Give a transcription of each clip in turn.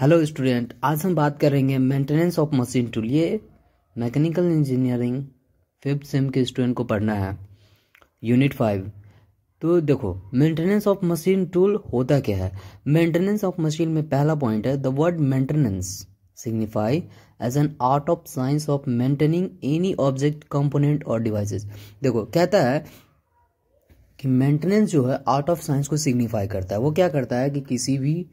hello student आज हम बात करेंगे मेंटेनेंस ऑफ मशीन टूल ये मैकेनिकल इंजीनियरिंग फिफ्थ सेम के स्टूडेंट को पढ़ना है यूनिट फाइव तो देखो मेंटेनेंस ऑफ मशीन टूल होता क्या है मेंटेनेंस ऑफ मशीन में पहला पॉइंट है the word maintenance signify as an art of science of maintaining any object component और डिवाइसेस देखो कहता है कि मेंटेनेंस जो है आर्ट ऑफ साइंस को सिग्निफाई करता है वो क्या करता है कि किसी भी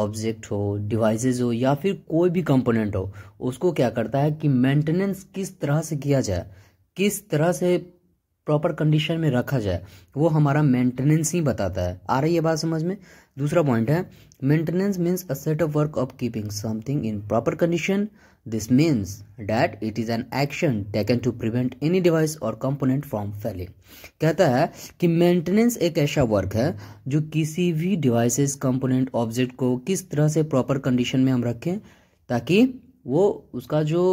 ऑब्जेक्ट हो डिवाइसेज हो या फिर कोई भी कंपोनेंट हो उसको क्या करता है कि मेंटेनेंस किस तरह से किया जाए किस तरह से प्रॉपर कंडीशन में रखा जाए वो हमारा मेंटेनेंस ही बताता है आ रही है बात समझ में दूसरा पॉइंट है maintenance means a set of work of keeping something in proper condition this means that it is an action taken to prevent any device और कंपोनेंट फ्रॉम फेलिंग कहता है कि मेंटेनेंस एक ऐसा वर्क है जो किसी भी डिवाइसेस कंपोनेंट ऑब्जेक्ट को किस तरह से प्रॉपर कंडीशन में हम रखें ताकि वो उसका जो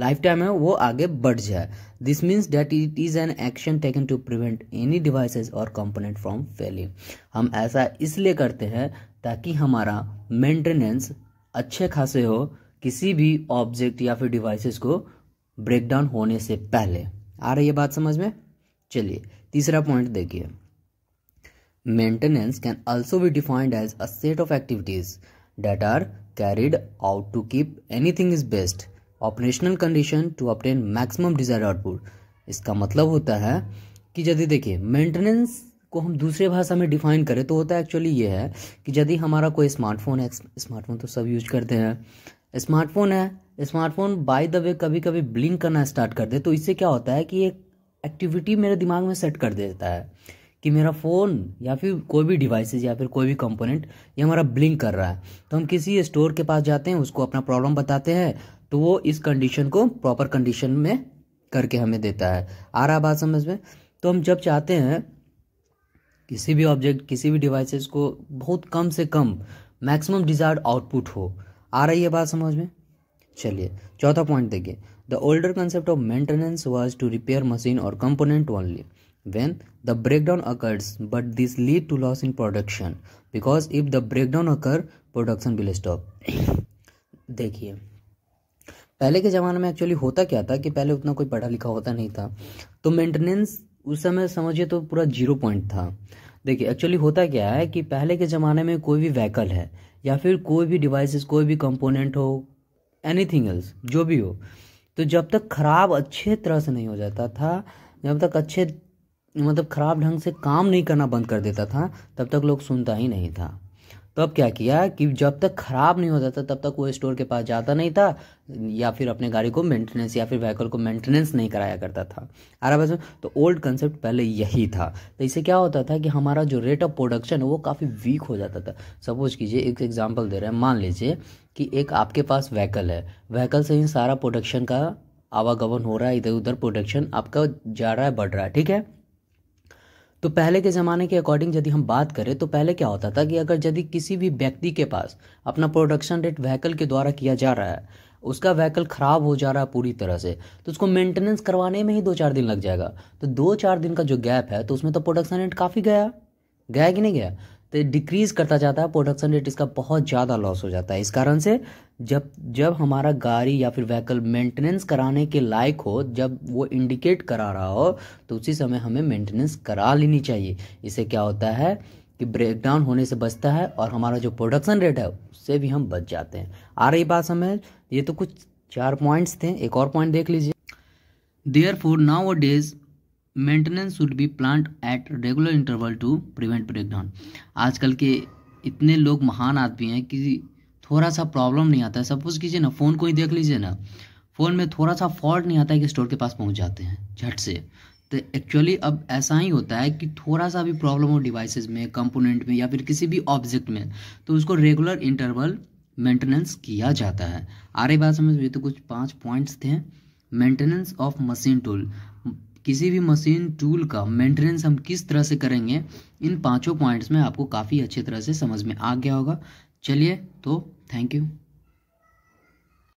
लाइफ टाइम है वो आगे बढ़ जाए this means that it is an action taken to prevent any devices और कंपोनेंट फ्रॉम फेलिंग हम ऐसा इसलिए करते हैं ताकि हमारा मेंटेनेंस अच्छे खासे हो किसी भी ऑब्जेक्ट या फिर डिवाइसेस को ब्रेकडाउन होने से पहले आ रही है बात समझ में चलिए तीसरा पॉइंट देखिए maintenance can also be defined as a set of activities that are carried out to keep anything is best operational condition to obtain maximum desire output इसका मतलब होता है कि यदि देखिए मेंटेनेंस को हम दूसरे भाषा में डिफाइन करें तो होता है एक्चुअली ये है कि यदि हमारा कोई स्मार्टफोन है स्मार्टफोन तो सब यूज करते हैं स्मार्टफोन है स्मार्टफोन बाय द वे कभी कभी ब्लिंक करना स्टार्ट कर दे तो इससे क्या होता है कि एक एक्टिविटी मेरे दिमाग में सेट कर देता है कि मेरा फ़ोन या फिर कोई भी डिवाइसेज या फिर कोई भी कंपोनेंट ये हमारा ब्लिंक कर रहा है तो हम किसी स्टोर के पास जाते हैं उसको अपना प्रॉब्लम बताते हैं तो वो इस कंडीशन को प्रॉपर कंडीशन में करके हमें देता है आ रहा बात समझ में तो हम जब चाहते हैं किसी भी ऑब्जेक्ट किसी भी डिवाइसेस को बहुत कम से कम मैक्सिमम डिजायर्ड आउटपुट हो आ रही है बात समझ में चलिए चौथा पॉइंट देखिए the older concept of maintenance was to repair machine और component only when the breakdown occurs but this lead to loss in production because if the breakdown occur production will stop देखिए पहले के ज़माने में actually होता क्या था कि पहले उतना कोई पढ़ा लिखा होता नहीं था तो मेंटेनेंस उस समय समझिए तो पूरा जीरो पॉइंट था देखिए एक्चुअली होता क्या है कि पहले के ज़माने में कोई भी व्हीकल है या फिर कोई भी डिवाइसेस कोई भी कंपोनेंट हो एनीथिंग एल्स जो भी हो तो जब तक खराब अच्छे तरह से नहीं हो जाता था जब तक अच्छे मतलब खराब ढंग से काम नहीं करना बंद कर देता था तब तक लोग सुनता ही नहीं था तो अब क्या किया कि जब तक ख़राब नहीं होता था तब तक वो स्टोर के पास जाता नहीं था या फिर अपने गाड़ी को मेंटेनेंस या फिर व्हीकल को मेंटेनेंस नहीं कराया करता था आराम रहा तो ओल्ड कंसेप्ट पहले यही था तो इससे क्या होता था कि हमारा जो रेट ऑफ प्रोडक्शन है वो काफ़ी वीक हो जाता था सपोज कीजिए एक एग्जाम्पल दे रहे हैं मान लीजिए कि एक आपके पास व्हीकल है व्हीकल से ही सारा प्रोडक्शन का आवागमन हो रहा है इधर उधर प्रोडक्शन आपका जा रहा है बढ़ रहा है ठीक है तो पहले के ज़माने के अकॉर्डिंग यदि हम बात करें तो पहले क्या होता था कि अगर यदि किसी भी व्यक्ति के पास अपना प्रोडक्शन रेट व्हीकल के द्वारा किया जा रहा है उसका व्हीकल ख़राब हो जा रहा है पूरी तरह से तो उसको मेंटेनेंस करवाने में ही दो चार दिन लग जाएगा तो दो चार दिन का जो गैप है तो उसमें तो प्रोडक्शन रेट काफ़ी गया गया कि नहीं गया तो डिक्रीज़ करता जाता है प्रोडक्शन रेट इसका बहुत ज़्यादा लॉस हो जाता है इस कारण से जब जब हमारा गाड़ी या फिर व्हीकल मेंटेनेंस कराने के लायक हो जब वो इंडिकेट करा रहा हो तो उसी समय हमें मेंटेनेंस करा लेनी चाहिए इससे क्या होता है कि ब्रेकडाउन होने से बचता है और हमारा जो प्रोडक्शन रेट है उससे भी हम बच जाते हैं आ रही बात समय ये तो कुछ चार पॉइंट्स थे एक और पॉइंट देख लीजिए therefore nowadays maintenance should be planned at regular interval to prevent breakdown आजकल के इतने लोग महान आदमी हैं कि थोड़ा सा प्रॉब्लम नहीं आता है सपोज कीजिए ना फ़ोन को ही देख लीजिए ना फ़ोन में थोड़ा सा फॉल्ट नहीं आता है कि स्टोर के पास पहुंच जाते हैं झट से तो एक्चुअली अब ऐसा ही होता है कि थोड़ा सा भी प्रॉब्लम हो डिवाइसेस में कंपोनेंट में या फिर किसी भी ऑब्जेक्ट में तो उसको रेगुलर इंटरवल मेंटेनेंस किया जाता है आ रही बात समझ में तो कुछ पाँच पॉइंट्स थे मेंटेनेंस ऑफ मशीन टूल किसी भी मशीन टूल का मेंटेनेंस हम किस तरह से करेंगे इन पांचों पॉइंट्स में आपको काफ़ी अच्छे तरह से समझ में आ गया होगा चलिए तो थैंक यू